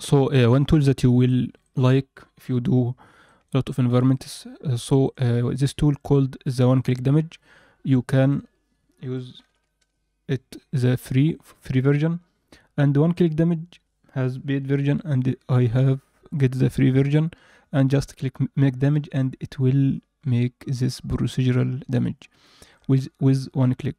So uh, one tool that you will like if you do a lot of environments. Uh, so uh, this tool called the one-click damage. You can use it the free free version, and one-click damage has paid version, and I have get the free version, and just click make damage, and it will make this procedural damage with with one click.